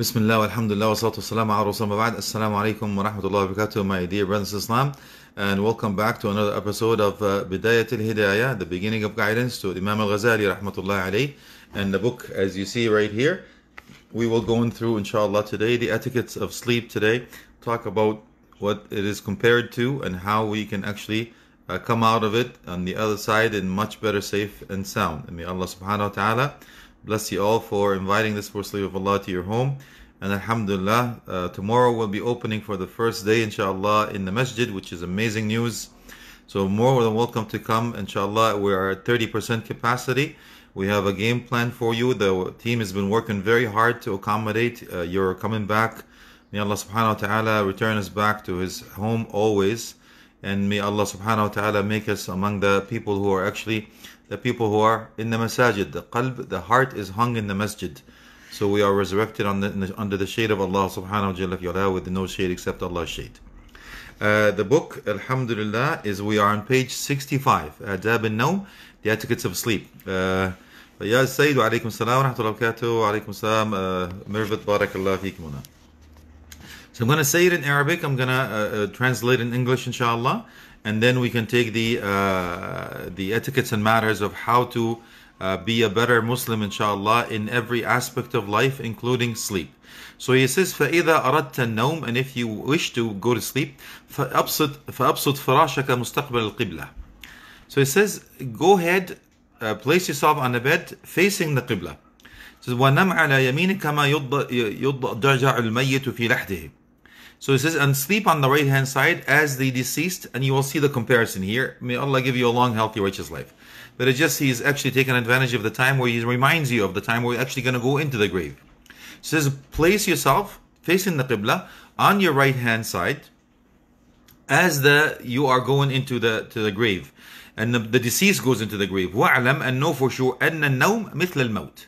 بسم الله والحمد لله والصلاة والسلام على رسول الله بعد السلام عليكم ورحمة الله وبركاته my dear brothers in Islam and welcome back to another episode of uh, al-Hidayah the beginning of guidance to Imam al-Ghazali rahmatullah alayh and the book as you see right here we will go in through inshallah today the etiquettes of sleep today talk about what it is compared to and how we can actually uh, come out of it on the other side in much better safe and sound and may Allah subhanahu wa ta'ala Bless you all for inviting this poor slave of Allah to your home. And Alhamdulillah, uh, tomorrow will be opening for the first day, inshallah, in the masjid, which is amazing news. So more than welcome to come, inshallah. We are at 30% capacity. We have a game plan for you. The team has been working very hard to accommodate uh, your coming back. May Allah subhanahu wa ta'ala return us back to his home always. And may Allah subhanahu wa ta'ala make us among the people who are actually the people who are in the masajid. The qalb, the heart is hung in the masjid. So we are resurrected the, the, under the shade of Allah subhanahu wa ta'ala with no shade except Allah's shade. Uh, the book, Alhamdulillah, is we are on page 65, Adab al The Etiquettes of Sleep. يا السيد وعليكم السلام ورحمة الله وبركاته وعليكم السلام uh, بارك الله فيكم So I'm going to say it in Arabic, I'm going to uh, uh, translate in English inshallah and then we can take the uh, the etiquettes and matters of how to uh, be a better Muslim, inshallah, in every aspect of life, including sleep. So he says, فَإِذَا أَرَدْتَ النَّوْمِ And if you wish to go to sleep, فَأَبْسُطْ فَرَاشَكَ مُسْتَقْبَلَ الْقِبْلَةِ So he says, go ahead, uh, place yourself on the bed facing the Qibla. he says, وَنَمْ عَلَى يَمِينِكَ مَا يُضْجَعُ الْمَيِّتُ فِي لَحْدِهِ so it says, and sleep on the right hand side as the deceased, and you will see the comparison here. May Allah give you a long, healthy, righteous life. But it just, he's actually taken advantage of the time where he reminds you of the time where you're actually going to go into the grave. It says, place yourself facing the Qibla on your right hand side as the you are going into the to the grave and the, the deceased goes into the grave وَعْلَمْ and know for sure أَنَّ النَّوْمِ مِثْلَ الْمَوْتِ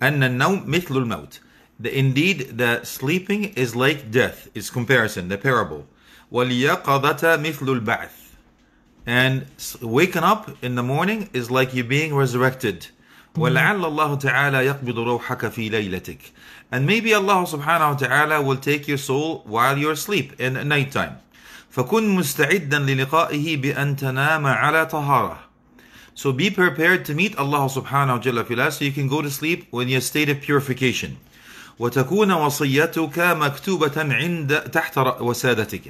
أَنَّ النَّوْمِ مِثْلُ الْمَوْتِ the, indeed, the sleeping is like death. It's comparison, the parable. وَالْيَقَظَةَ مِثْلُ الْبَعْثِ And waking up in the morning is like you being resurrected. Mm-hmm. وَلَعَلَّ اللَّهُ تَعَالَى يَقْبِضُ رَوْحَكَ فِي لَيْلَتِكَ And maybe Allah subhanahu wa ta'ala will take your soul while you're asleep in nighttime. فَكُنْ مُسْتَعِدًّا لِلِقَائِهِ بِأَن تَنَامَ عَلَى طَهَارَةٍ So be prepared to meet Allah subhanahu wa ta'ala so you can go to sleep when in your state of purification. وتكون وصيتك مكتوبة عند تحت وسادتك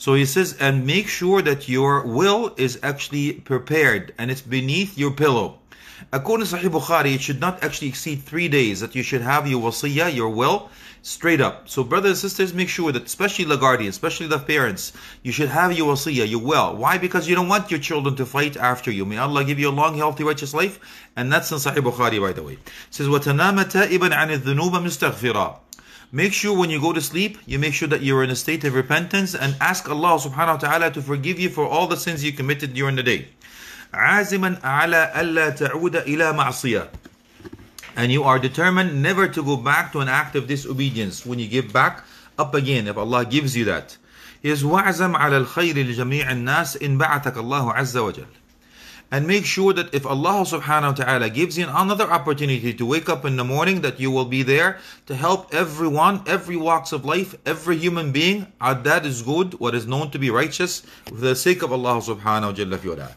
So he says, and make sure that your will is actually prepared and it's beneath your pillow. According to Sahih Bukhari, it should not actually exceed three days that you should have your wasiyah, your will, straight up. So, brothers and sisters, make sure that, especially the guardian, especially the parents, you should have your wasiyah, your will. Why? Because you don't want your children to fight after you. May Allah give you a long, healthy, righteous life. And that's in Sahih Bukhari, by the way. It says, وَتَنَامَ تَائِبًا عَنِ الذُّنُوبَ make sure when you go to sleep, you make sure that you're in a state of repentance and ask Allah subhanahu wa ta'ala to forgive you for all the sins you committed during the day. عازما على ألا تعود إلى معصية and you are determined never to go back to an act of disobedience when you give back up again if Allah gives you that is wa'zam ala al-khayr li-jami' an-nas in ba'atak Allah azza wa jal and make sure that if Allah subhanahu wa ta'ala gives you another opportunity to wake up in the morning that you will be there to help everyone every walks of life every human being that is good what is known to be righteous for the sake of Allah subhanahu wa ta'ala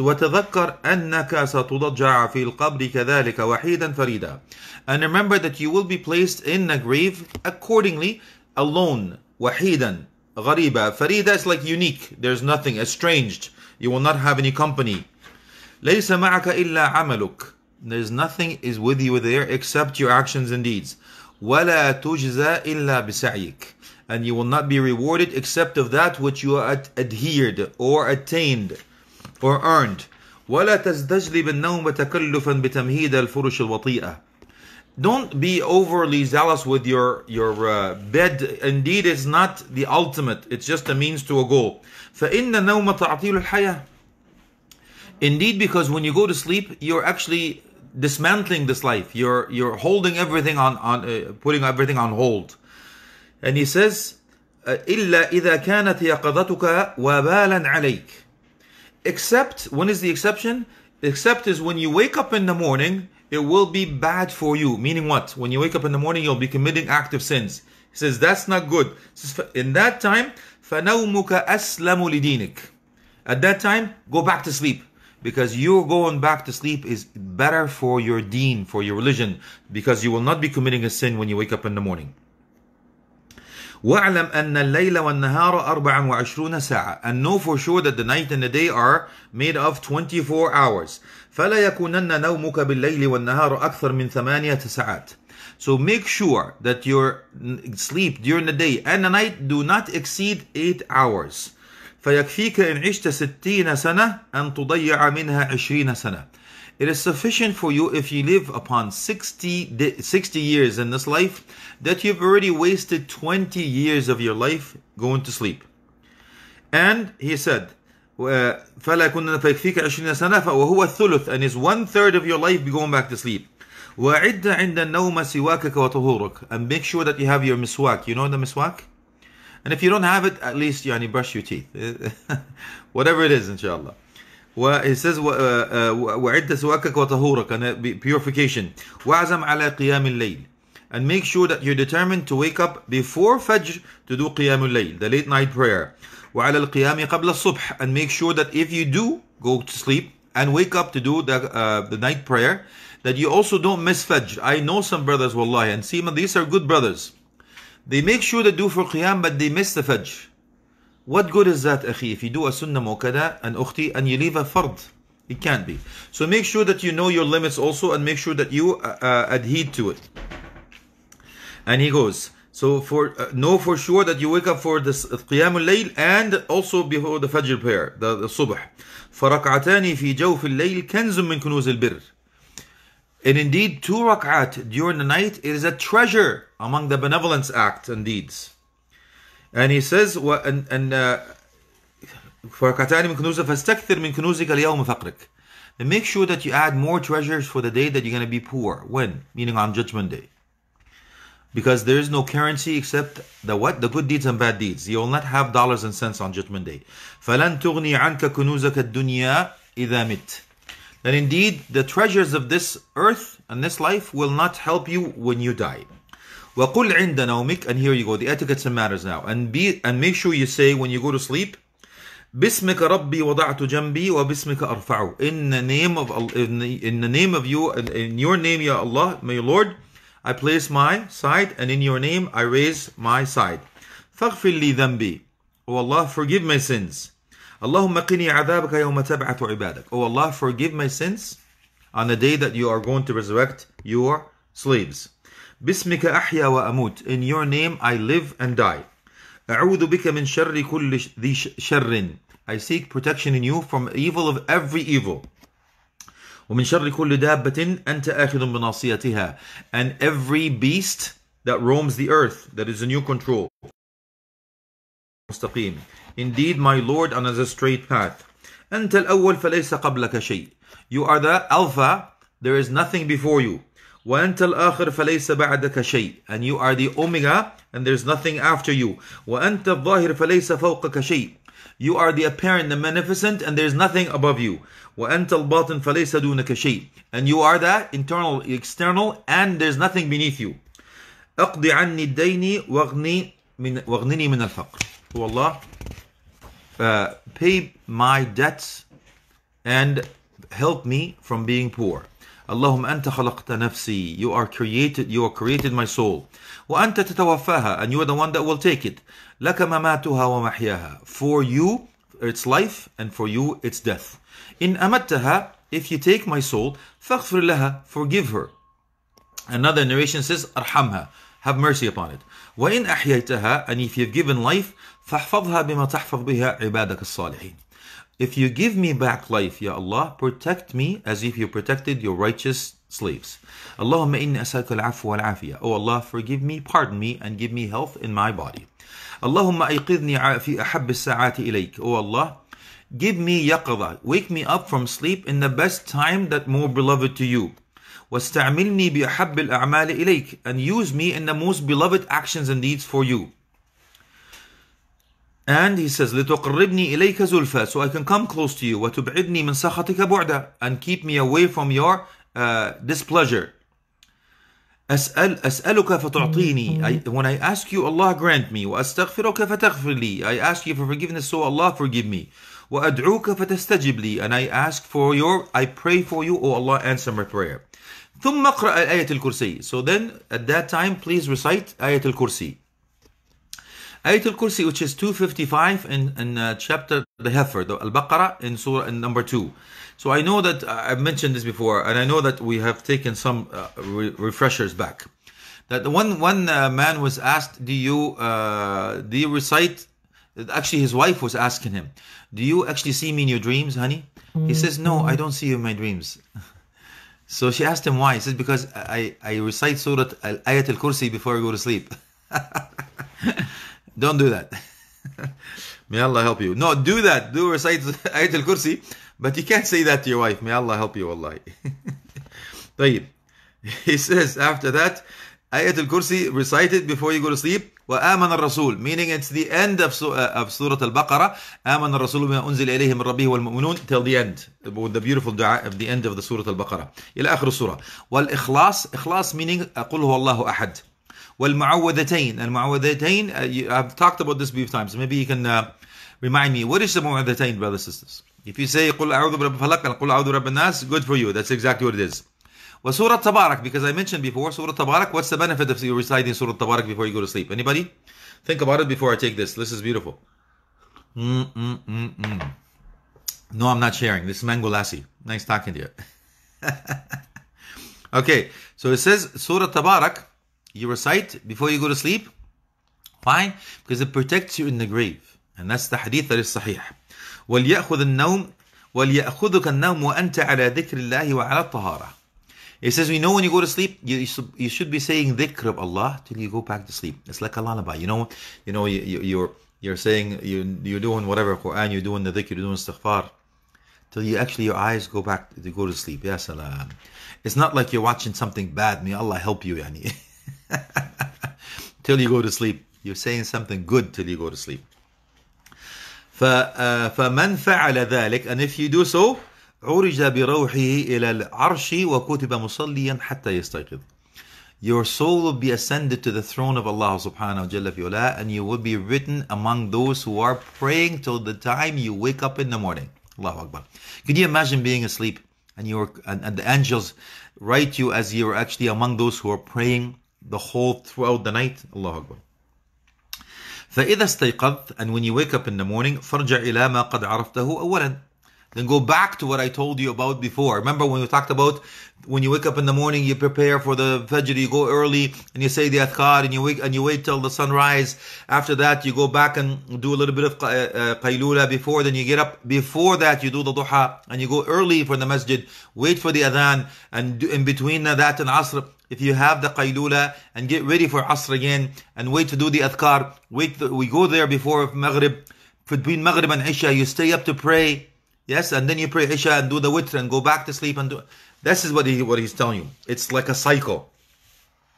وتذكر أنك ستضجع في القبر كذلك وحيدا فريدا and remember that you will be placed in a grave accordingly alone وحيدا غريبا فريدا is like unique there's nothing estranged you will not have any company ليس معك إلا عملك there's nothing is with you there except your actions and deeds ولا تجزى إلا بسعيك and you will not be rewarded except of that which you ad- adhered or attained or earned ولا تستجلب النوم تكلفا بتمهيد الفرش الوطيئة don't be overly zealous with your your uh, bed indeed it's not the ultimate it's just a means to a goal فإن النوم تعطيل الحياة indeed because when you go to sleep you're actually dismantling this life you're you're holding everything on on uh, putting everything on hold and he says إلا إذا كانت يقظتك وبالا عليك Except, when is the exception? Except is when you wake up in the morning, it will be bad for you. Meaning what? When you wake up in the morning, you'll be committing active sins. He says, that's not good. Says, in that time, فَنَوْمُكَ أَسْلَمُ لِدِينِك At that time, go back to sleep. Because you going back to sleep is better for your deen, for your religion. Because you will not be committing a sin when you wake up in the morning. واعلم أن الليل والنهار 24 ساعة and know for sure that the night and the day are made of 24 hours فلا يكونن نومك بالليل والنهار أكثر من ثمانية ساعات So make sure that your sleep during the day and the night do not exceed 8 hours. فيكفيك إن عشت ستين سنة أن تضيع منها 20 سنة. It is sufficient for you if you live upon 60, 60 years in this life that you've already wasted 20 years of your life going to sleep. And he said, فلا كنا فيكفيك 20 سنة وهو الثلث and is one third of your life going back to sleep. وعد عند النوم سواكك وطهورك and make sure that you have your miswak. You know the miswak? And if you don't have it, at least yani brush your teeth. Whatever it is, inshallah. وإن says وعد سواكك وطهورك and purification وعزم على قيام الليل and make sure that you're determined to wake up before Fajr to do قيام lail, the late night prayer وعلى القيام قبل الصبح and make sure that if you do go to sleep and wake up to do the, uh, the night prayer that you also don't miss Fajr I know some brothers wallahi and see these are good brothers they make sure they do for Qiyam but they miss the Fajr what good is that, akhi, if you do a sunnah mukadda and ukhti and you leave a fard? It can't be. So make sure that you know your limits also and make sure that you uh, uh adhere to it. And he goes, so for uh, know for sure that you wake up for this uh, qiyamul layl and also before the fajr prayer, the, the subh. فَرَكْعَتَانِ فِي جَوْفِ اللَّيْلِ كَنْزٌ مِّن كُنُوزِ الْبِرِّ And indeed, two rak'at during the night is a treasure among the benevolence acts and deeds. And he says, and, and uh, فَرْكَتَانِ مِنْ كُنُوزِ فَاسْتَكْثِرْ مِنْ And make sure that you add more treasures for the day that you're going to be poor. When? Meaning on Judgment Day. Because there is no currency except the what? The good deeds and bad deeds. You will not have dollars and cents on Judgment Day. فَلَنْ indeed the treasures of this earth and this life will not help you when you die. وَقُلْ عِنْدَ نَوْمِكَ And here you go, the etiquette and matters now. And be and make sure you say when you go to sleep, بِسْمِكَ رَبِّي وَضَعْتُ جَنْبِي وَبِسْمِكَ أَرْفَعُ In the name of, in the, name of you, in your name, Ya Allah, my Lord, I place my side, and in your name I raise my side. فَغْفِرْ لِي ذَنْبِي O Allah, forgive my sins. Allahumma qini adabaka yawma tab'atu ibadak. O Allah, forgive my sins on the day that you are going to resurrect your slaves. Bismika ahya wa amut. In your name I live and die. I seek protection in you from evil of every evil. ومن شر كل دابة أنت آخذ بناصيتها. And every beast that roams the earth that is in your control. مستقيم. Indeed, my Lord, as a straight path. أنت الأول فليس قبلك شيء. You are the Alpha, there is nothing before you. وأنت الآخر فليس بعدك شيء and you are the omega and there's nothing after you وأنت الظاهر فليس فوقك شيء you are the apparent the magnificent and there's nothing above you وأنت الباطن فليس دونك شيء and you are that internal external and there's nothing beneath you أقض عني الدين من من الفقر هو الله uh, pay my debts and help me from being poor Allahumma anta khalaqta nafsi. You are created, you are created my soul. Wa anta tatawafaha. And you are the one that will take it. Laka mamatuha wa mahyaha. For you, its life, and for you, its death. In amattaha, if you take my soul, faghfir laha. Forgive her. Another narration says, arhamha. Have mercy upon it. Wa in ahyaytaha. And if you've given life, فاحفظها بما تحفظ بها عبادك الصالحين. If you give me back life, Ya Allah, protect me as if you protected your righteous slaves. Allahumma inni as'aluka al-'afwa wal-'afiyah. Oh Allah, forgive me, pardon me, and give me health in my body. Allahumma ayqidhni fi ahabb as-sa'ati ilayk. Oh Allah, give me yaqadha. Wake me up from sleep in the best time that more beloved to you. واستعملني بأحب الأعمال إليك and use me in the most beloved actions and deeds for you. And he says, لِتُقْرِبْنِي إِلَيْكَ زُلْفَى So I can come close to you. وَتُبْعِدْنِي مِنْ سَخَطِكَ بُعْدًا And keep me away from your uh, displeasure. أسأل أسألك فتعطيني I, When I ask you, Allah grant me. وأستغفرك فتغفر لي I ask you for forgiveness, so Allah forgive me. وأدعوك فتستجب لي And I ask for your, I pray for you, oh Allah answer my prayer. ثم اقرأ الآية الكرسي. So then, at that time, please recite آية الكرسي. Ayatul Kursi, which is 255 in, in uh, chapter the Heifer, the Al Baqarah, in Surah in number 2. So I know that uh, I've mentioned this before, and I know that we have taken some uh, re- refreshers back. That one, one uh, man was asked, Do you, uh, do you recite? Actually, his wife was asking him, Do you actually see me in your dreams, honey? He says, No, I don't see you in my dreams. So she asked him why. He says, Because I, I recite Surah Al Ayat al Kursi before I go to sleep. Don't do that. May Allah help you. No, do that. Do recite Ayat al Kursi, but you can't say that to your wife. May Allah help you, Allah. طيب. He says after that, Ayat al Kursi, recite it before you go to sleep. وآمن الرسول meaning it's the end of, uh, of Surah Al-Baqarah آمن الرسول بما أنزل إليه من ربه والمؤمنون till the end with the beautiful dua of the end of the Surah Al-Baqarah إلى آخر السورة والإخلاص إخلاص meaning قل هو الله أحد والمعوذتين المعوذتين uh, I've talked about this a few times maybe you can uh, remind me what is the معوذتين brothers and sisters if you say قل أعوذ برب الفلق قل أعوذ برب الناس good for you that's exactly what it is وسورة تبارك because I mentioned before Surah Tabarak what's the benefit of you reciting Surah Tabarak before you go to sleep anybody think about it before I take this this is beautiful mm, mm, mm, mm. no I'm not sharing this is Mango lassi. nice talking to you okay so it says Surah Tabarak you recite before you go to sleep. Why? Because it protects you in the grave. And that's the hadith that is sahih. النَّوْمُ وَلْيَأْخُذُكَ النَّوْمُ وَأَنْتَ عَلَى ذِكْرِ اللَّهِ وَعَلَى الطَّهَارَةِ It says, we know when you go to sleep, you, you should be saying ذكر of Allah till you go back to sleep. It's like a lullaby. You know, you know, you, you, are you're saying you you're doing whatever Quran, you're doing the ذكر, you're doing istighfar, till you actually your eyes go back to go to sleep. Yes, salam. It's not like you're watching something bad. May Allah help you, yani. till you go to sleep. You're saying something good till you go to sleep. فمن فعل ذلك and if you do so عرج بروحه إلى العرش وكتب مصليا حتى يستيقظ your soul will be ascended to the throne of Allah subhanahu wa ta'ala and you will be written among those who are praying till the time you wake up in the morning. Allahu Akbar. Can you imagine being asleep and you are and, and the angels write you as you're actually among those who are praying the whole throughout the night. Allah Akbar. فإذا استيقظت and when you wake up in the morning فَرْجَعْ إلى ما قد عرفته أولا then go back to what I told you about before. Remember when we talked about when you wake up in the morning, you prepare for the Fajr, you go early and you say the Adhkar and you wait, and you wait till the sunrise. After that, you go back and do a little bit of uh, uh, Qaylula before, then you get up. Before that, you do the Duha and you go early for the Masjid, wait for the Adhan and in between that and Asr, if you have the Qaylula and get ready for Asr again and wait to do the Adhkar, wait, we go there before Maghrib. Between Maghrib and Isha, you stay up to pray Yes, and then you pray Isha and do the witr and go back to sleep and do. This is what he what he's telling you. It's like a cycle.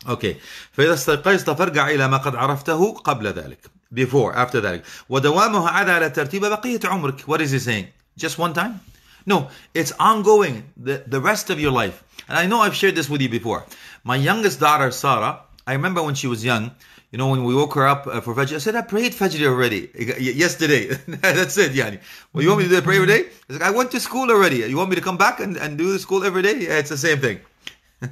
Okay. فإذا استيقظت فارجع إلى ما قد عرفته قبل ذلك. Before, after ذلك. ودوامه عاد على ترتيب بقية عمرك. What is he saying? Just one time? No, it's ongoing. The, the rest of your life. And I know I've shared this with you before. My youngest daughter, Sarah, I remember when she was young, you know, when we woke her up uh, for Fajr, I said, I prayed Fajr already yesterday. That's it, Yani. Well, you want me to do the prayer every day? I, like, I went to school already. You want me to come back and, and do the school every day? Yeah, it's the same thing.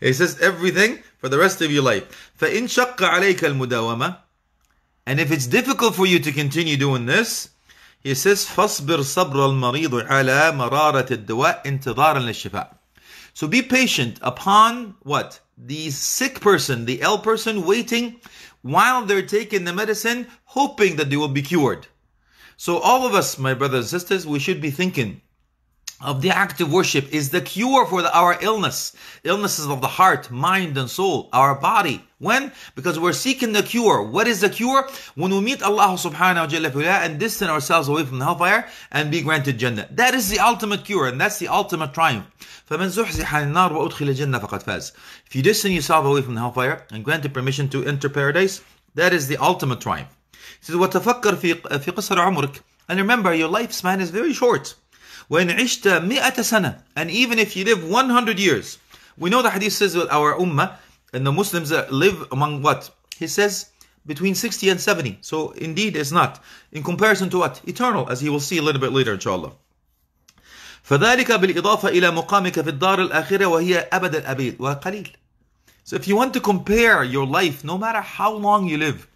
he says everything for the rest of your life. فَإِنْ شَقَّ عَلَيْكَ الْمُدَاوَمَةِ And if it's difficult for you to continue doing this, he says, فَاصْبِرْ صَبْرَ الْمَرِيضُ عَلَى مَرَارَةِ الدَّوَاءِ انْتِظَارًا لِلشِّفَاءِ So be patient upon what? the sick person, the ill person waiting while they're taking the medicine, hoping that they will be cured. So all of us, my brothers and sisters, we should be thinking, of the act of worship is the cure for the, our illness, illnesses of the heart, mind, and soul, our body. When? Because we're seeking the cure. What is the cure? When we meet Allah subhanahu wa ta'ala and distance ourselves away from the hellfire and be granted Jannah. That is the ultimate cure and that's the ultimate triumph. فَمَنْ زُحْزِحَ النَّارِ وَأُدْخِلَ الْجَنَّةَ فَقَدْ فَازَ If you distance yourself away from the hellfire and granted permission to enter paradise, that is the ultimate triumph. He says, وَتَفَكَّرْ فِي, قِصَرْ عُمْرِكَ And remember, your lifespan is very short. When ishta مِئَةَ سَنَةً And even if you live 100 years. We know the hadith says that our ummah and the Muslims live among what? He says between 60 and 70. So indeed it's not. In comparison to what? Eternal, as he will see a little bit later inshallah. فذلك بالإضافة إلى مقامك في الدار الآخرة وهي أبد الأبيد وقليل. So if you want to compare your life, no matter how long you live,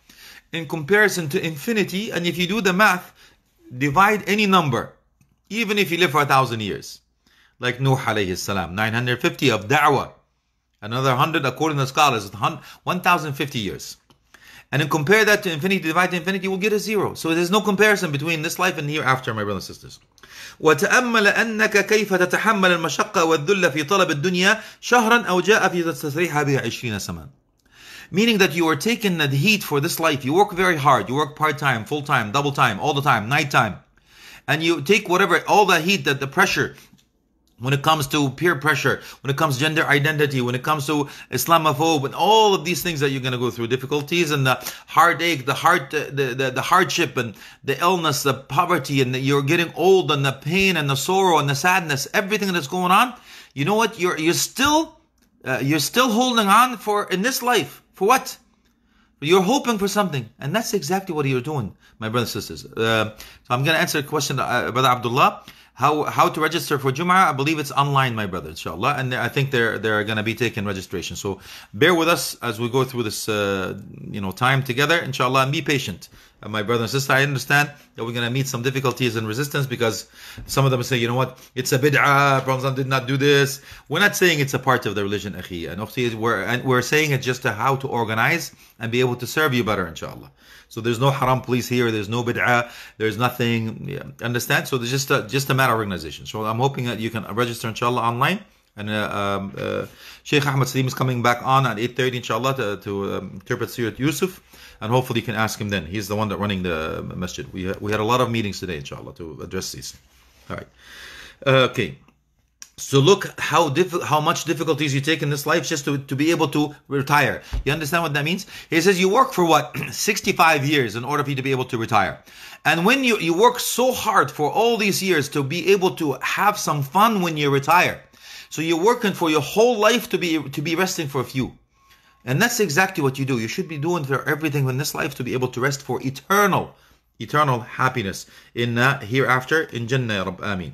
in comparison to infinity, and if you do the math, divide any number even if he lived for a thousand years. Like Nuh alayhi salam, 950 of da'wah. Another 100, according to scholars, 1,050 years. And then compare that to infinity, divide to infinity, we'll get a zero. So there's no comparison between this life and hereafter, my brothers and sisters. وتأمل أنك كيف تتحمل المشقة والذل في طلب الدنيا شهرا أو جاء في تسريحها بها عشرين سنة. Meaning that you are taking the heat for this life. You work very hard. You work part-time, full-time, double-time, all the time, night-time and you take whatever, all the heat, that the pressure, when it comes to peer pressure, when it comes to gender identity, when it comes to Islamophobe, and all of these things that you're going to go through, difficulties and the heartache, the heart, the, the, the hardship and the illness, the poverty, and the, you're getting old and the pain and the sorrow and the sadness, everything that's going on. You know what? You're, you're still, uh, you're still holding on for in this life. For what? You're hoping for something, and that's exactly what you're doing, my brothers and sisters. Uh, so I'm going to answer a question, uh, Brother Abdullah. How how to register for Jum'ah? I believe it's online, my brother, inshallah. And I think they're they're going to be taking registration. So bear with us as we go through this, uh, you know, time together, inshallah, and be patient my brother and sister, I understand that we're going to meet some difficulties and resistance because some of them say, you know what, it's a bid'ah, Prophet did not do this. We're not saying it's a part of the religion, akhi and We're, saying it's just how to organize and be able to serve you better, inshallah. So there's no haram police here, there's no bid'ah, there's nothing, yeah, understand? So it's just a, just a matter of organization. So I'm hoping that you can register, inshallah, online. And uh, um, uh, Sheikh Ahmed Salim is coming back on at 8.30, inshallah, to, to um, interpret Surat Yusuf and hopefully you can ask him then. He's the one that running the masjid. We, we had a lot of meetings today, inshallah, to address these. All right. Uh, okay. So look how diff- how much difficulties you take in this life just to, to be able to retire. You understand what that means? He says you work for what 65 years in order for you to be able to retire. And when you, you work so hard for all these years to be able to have some fun when you retire. So you're working for your whole life to be to be resting for a few. And that's exactly what you do. You should be doing for everything in this life to be able to rest for eternal, eternal happiness in uh, hereafter in Jannah, Ya Rabb. Ameen.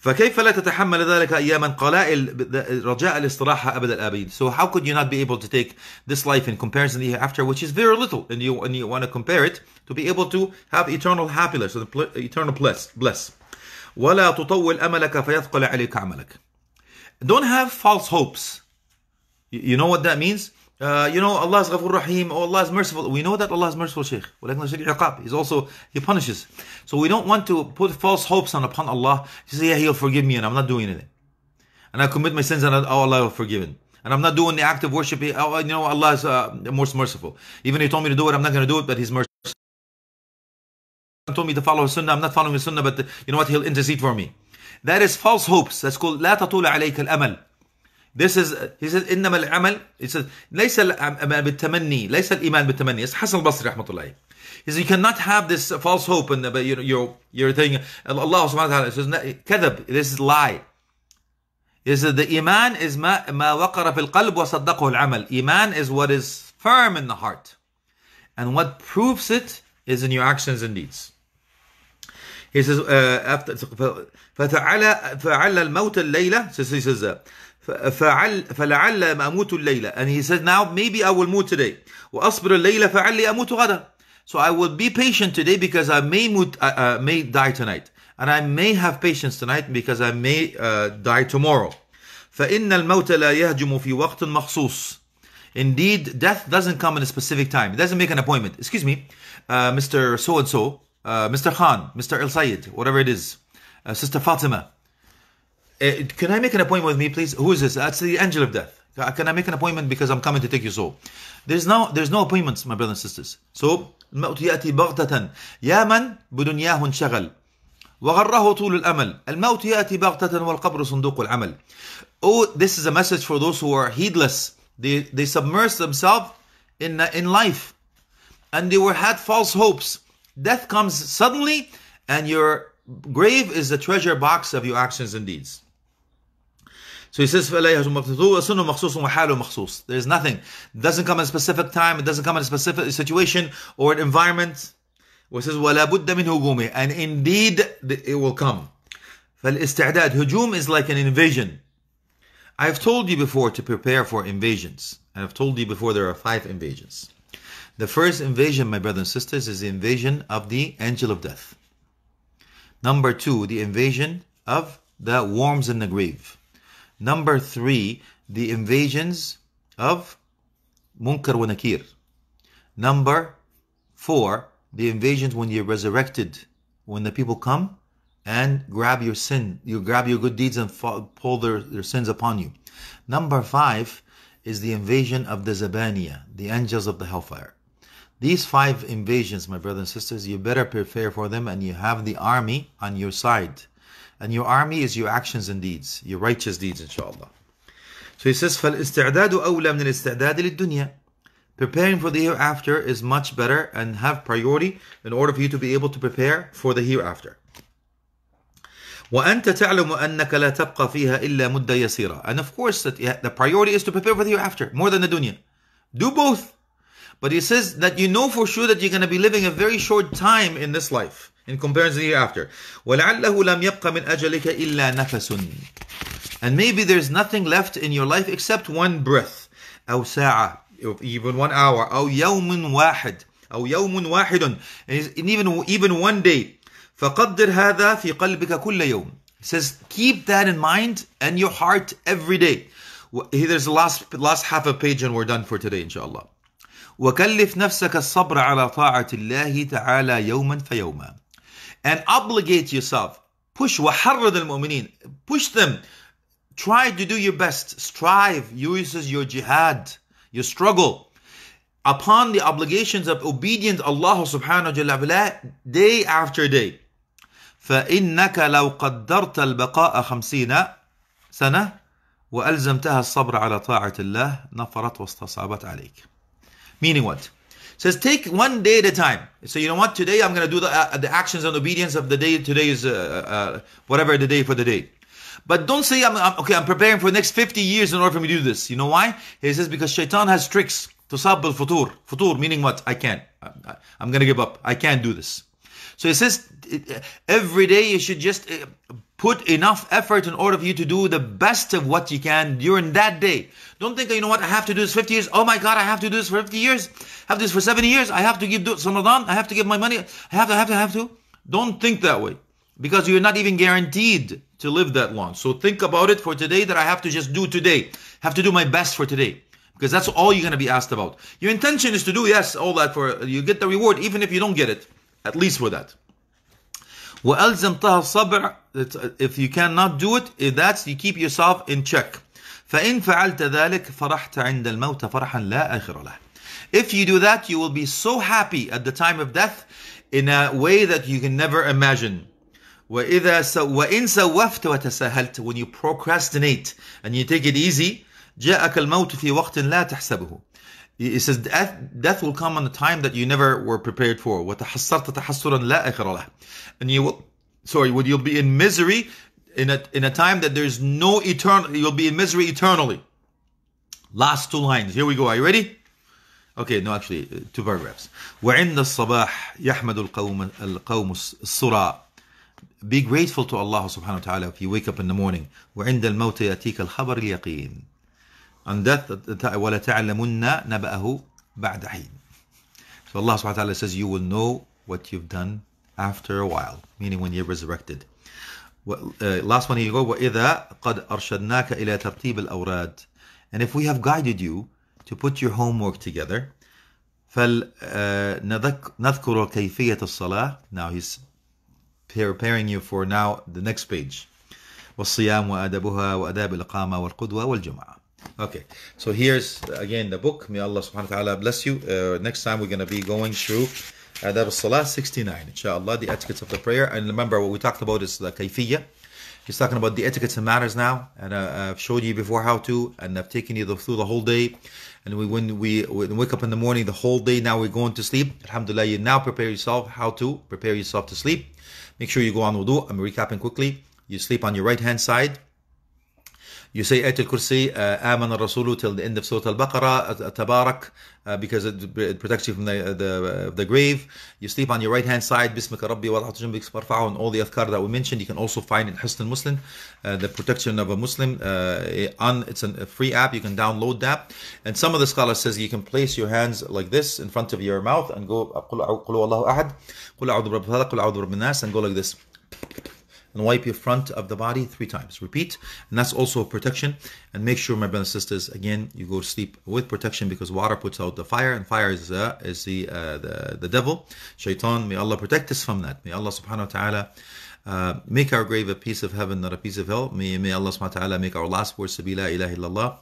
فكيف لا تتحمل ذلك أياما قلائل رجاء الاستراحة أبد الآبدين So how could you not be able to take this life in comparison the hereafter which is very little and you, and you want to compare it to be able to have eternal happiness and eternal bless, bless. ولا تطول أملك فيثقل عليك عملك Don't have false hopes. You know what that means? Uh, you know, Allah is Ghafur Rahim, oh, Allah is merciful. We know that Allah is merciful, Shaykh. He's also, He punishes. So we don't want to put false hopes on upon Allah. He say, yeah, He'll forgive me and I'm not doing anything. And I commit my sins and oh, Allah will forgive me. And I'm not doing the act of worship. Oh, you know, Allah is uh, most merciful. Even He told me to do it, I'm not going to do it, but He's merciful. He told me to follow His Sunnah, I'm not following His Sunnah, but you know what, He'll intercede for me. That is false hopes. That's called لا تطول عليك الأمل. This is he says إنما العمل he says ليس العمل بالتمني ليس الإيمان بالتمني it's Hassan al رحمة الله he says you cannot have this false hope and but you you you're thinking Allah subhanahu wa ta'ala says كذب this is lie He says, the إيمان is ما ما وقر في القلب وصدقه العمل إيمان is what is firm in the heart and what proves it is in your actions and deeds he says uh, after فتعلى فعلى الموت الليلة says he says uh, فعل فلعل أموت and he says now maybe I will move today وأصبر الليلة فعلي أموت غدا so I will be patient today because I may uh, uh, may die tonight and I may have patience tonight because I may uh, die tomorrow فإن الموت لا يهجم في وقت مخصوص Indeed, death doesn't come in a specific time. It doesn't make an appointment. Excuse me, uh, Mr. So and so, uh, Mr. Khan, Mr. El Sayed, whatever it is, uh, Sister Fatima, Eh, can I make an appointment with me, please? Who is this? That's the angel of death. Can I make an appointment because I'm coming to take your soul? There's no, there's no appointments, my brothers and sisters. So, الموت يأتي بغتة يا من بدنياه انشغل وغره طول الأمل الموت يأتي بغتة والقبر صندوق العمل Oh, this is a message for those who are heedless. They, they submerge themselves in, in life. And they were had false hopes. Death comes suddenly and your grave is the treasure box of your actions and deeds. So he says, There is nothing. It doesn't come at a specific time. It doesn't come at a specific situation or an environment. He says, And indeed, it will come. فالاستعداد. هجوم is like an invasion. I've told you before to prepare for invasions. And I've told you before there are five invasions. The first invasion, my brothers and sisters, is the invasion of the angel of death. Number two, the invasion of the worms in the grave. Number three, the invasions of Munkar wa Nakir. Number four, the invasions when you're resurrected, when the people come and grab your sin, you grab your good deeds and fall, pull their, their sins upon you. Number five is the invasion of the Zabaniya, the angels of the hellfire. These five invasions, my brothers and sisters, you better prepare for them and you have the army on your side. And your army is your actions and deeds, your righteous deeds, inshallah. So he says, فَالْإِسْتِعْدَادُ أَوْلَى مِنَ الْإِسْتِعْدَادِ لِلدُّنْيَا Preparing for the hereafter is much better and have priority in order for you to be able to prepare for the hereafter. وأنت تعلم أنك لا تبقى فيها إلا مدة يسيرة. And of course, the priority is to prepare for the hereafter more than the dunya. Do both. But he says that you know for sure that you're going to be living a very short time in this life in comparison the hereafter. وَلَعَلَّهُ لَمْ يَبْقَ مِنْ أَجَلِكَ إِلَّا And maybe there's nothing left in your life except one breath. أو ساعة, even one hour. أو يوم واحد. أو يوم واحد. And even, even one day. فَقَدِّرْ هَذَا فِي قَلْبِكَ كُلَّ يَوْمٍ It says, keep that in mind and your heart every day. There's the last, last half a page and we're done for today, inshallah. وكلف نفسك الصبر على طاعة الله تعالى يوما فيوما and obligate yourself. Push وحرض المؤمنين. Push them. Try to do your best. Strive. Use your jihad, your struggle. Upon the obligations of obedience, Allah subhanahu wa ta'ala, day after day. فإنك لو قدرت البقاء خمسين سنة وألزمتها الصبر على طاعة الله نفرت واستصعبت عليك. Meaning what? says take one day at a time. So you know what? Today I'm going to do the, uh, uh, the actions and obedience of the day. Today is uh, uh, whatever the day for the day. But don't say I'm, I'm, okay. I'm preparing for the next 50 years in order for me to do this. You know why? He says because shaitan has tricks. to al futur. Futur meaning what? I can't. I, am going to give up. I can't do this. So he says uh, every day you should just uh, put enough effort in order for you to do the best of what you can during that day. Don't think, you know what, I have to do this 50 years. Oh my God, I have to do this for 50 years. I have to do this for 70 years. I have to give some Ramadan. I have to give my money. I have to, I have to, I have to. Don't think that way because you're not even guaranteed to live that long. So think about it for today that I have to just do today. Have to do my best for today because that's all you're going to be asked about. Your intention is to do, yes, all that for, you get the reward even if you don't get it, at least for that. والزم طه الصبع if you cannot do it that's you keep yourself in check فان فعلت ذلك فرحت عند الموت فرحا لا اخر له if you do that you will be so happy at the time of death in a way that you can never imagine وإذا سو... وإن سوفت وتساهلت when you procrastinate and you take it easy جاءك الموت في وقت لا تحسبه He says death, death will come on a time that you never were prepared for. the تَحَسُّرًا لَا آخِرَ لَهُ And you will, sorry, you'll be in misery in a, in a time that there's no eternal, you'll be in misery eternally. Last two lines. Here we go. Are you ready? Okay, no, actually, uh, two paragraphs. وعند الصباح يحمد القوم القوم الصرا. Be grateful to Allah subhanahu wa ta'ala if you wake up in the morning. وعند الموت يأتيك الخبر اليقين. and ولا وَلَتَعْلَمُنَّ نَبَأَهُ بَعْدَ حِينٍ So Allah subhanahu wa ta'ala says, you will know what you've done after a while, meaning when you're resurrected. Uh, last one here you go, وَإِذَا قَدْ أَرْشَدْنَاكَ إِلَى تَرْتِيبِ الْأَوْرَادِ And if we have guided you to put your homework together, فَلْنَذْكُرُ كَيْفِيَّةَ الصَّلَاةِ Now he's preparing you for now the next page. والصيام وَأَدَبُهَا وآداب الإقامة والقدوة والجمعة Okay, so here's again the book. May Allah subhanahu wa ta'ala bless you. Uh, next time we're going to be going through Adab al-Salah 69, inshallah, the etiquettes of the prayer. And remember what we talked about is the kayfiyya. He's talking about the etiquettes and manners now. And uh, I've showed you before how to, and I've taken you through the whole day. And we, when we when wake up in the morning, the whole day now we're going to sleep. Alhamdulillah, you now prepare yourself how to prepare yourself to sleep. Make sure you go on wudu. I'm recapping quickly. You sleep on your right hand side you say At al-Kursi, uh, Aman al-Rasulu till the end of Surah al-Baqarah, uh, Tabarak, uh, because it, it, protects you from the, uh, the, the, grave. You sleep on your right hand side, Bismika Rabbi wa and all the adhkar that we mentioned. You can also find in Husn muslim the protection of a Muslim. Eh, on It's a free app, you can download that. And some of the scholars says you can place your hands like this in front of your mouth and go, and go like this and wipe your front of the body three times. Repeat. And that's also protection. And make sure, my brothers and sisters, again, you go to sleep with protection because water puts out the fire and fire is, uh, is the, uh, the, the devil, shaitan. May Allah protect us from that. May Allah subhanahu wa ta'ala uh, make our grave a piece of heaven, not a piece of hell. May, may Allah subhanahu wa ta'ala make our last words to be ilaha illallah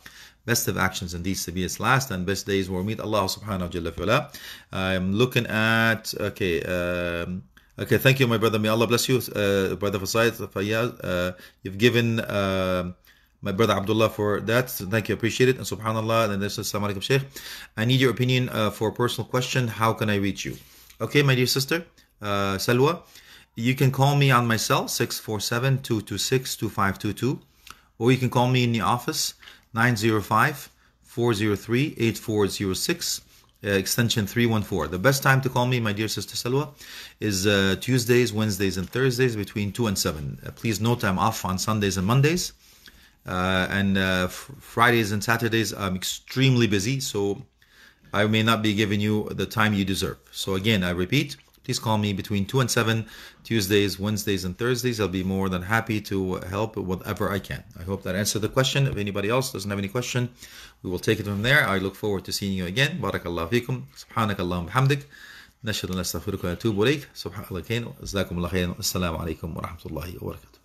best of actions and these to be last and best days will meet Allah subhanahu wa ta'ala. I'm looking at, okay, um, Okay, thank you, my brother. May Allah bless you, uh, brother Fasaid Fayyaz. Uh, you've given uh, my brother Abdullah for that. So thank you, appreciate it. And subhanallah, and this is Assalamu alaikum, Sheikh. I need your opinion uh, for a personal question. How can I reach you? Okay, my dear sister, uh, Salwa, you can call me on my cell, 647 226 2522, or you can call me in the office, 905 403 8406 uh, extension 314. The best time to call me, my dear sister Salwa, is uh, Tuesdays, Wednesdays, and Thursdays between 2 and 7. Uh, please, no time off on Sundays and Mondays. Uh, and uh, Fridays and Saturdays, I'm extremely busy, so I may not be giving you the time you deserve. So, again, I repeat please call me between 2 and 7, Tuesdays, Wednesdays, and Thursdays. I'll be more than happy to help whatever I can. I hope that answered the question. If anybody else doesn't have any question, we will take it from there. I look forward to seeing you again. Barakallahu fikum. Subhanakallah hamdik. نشهد ان لا استغفرك واتوب اليك سبحان الله خير wa الله خيرا والسلام عليكم ورحمه الله وبركاته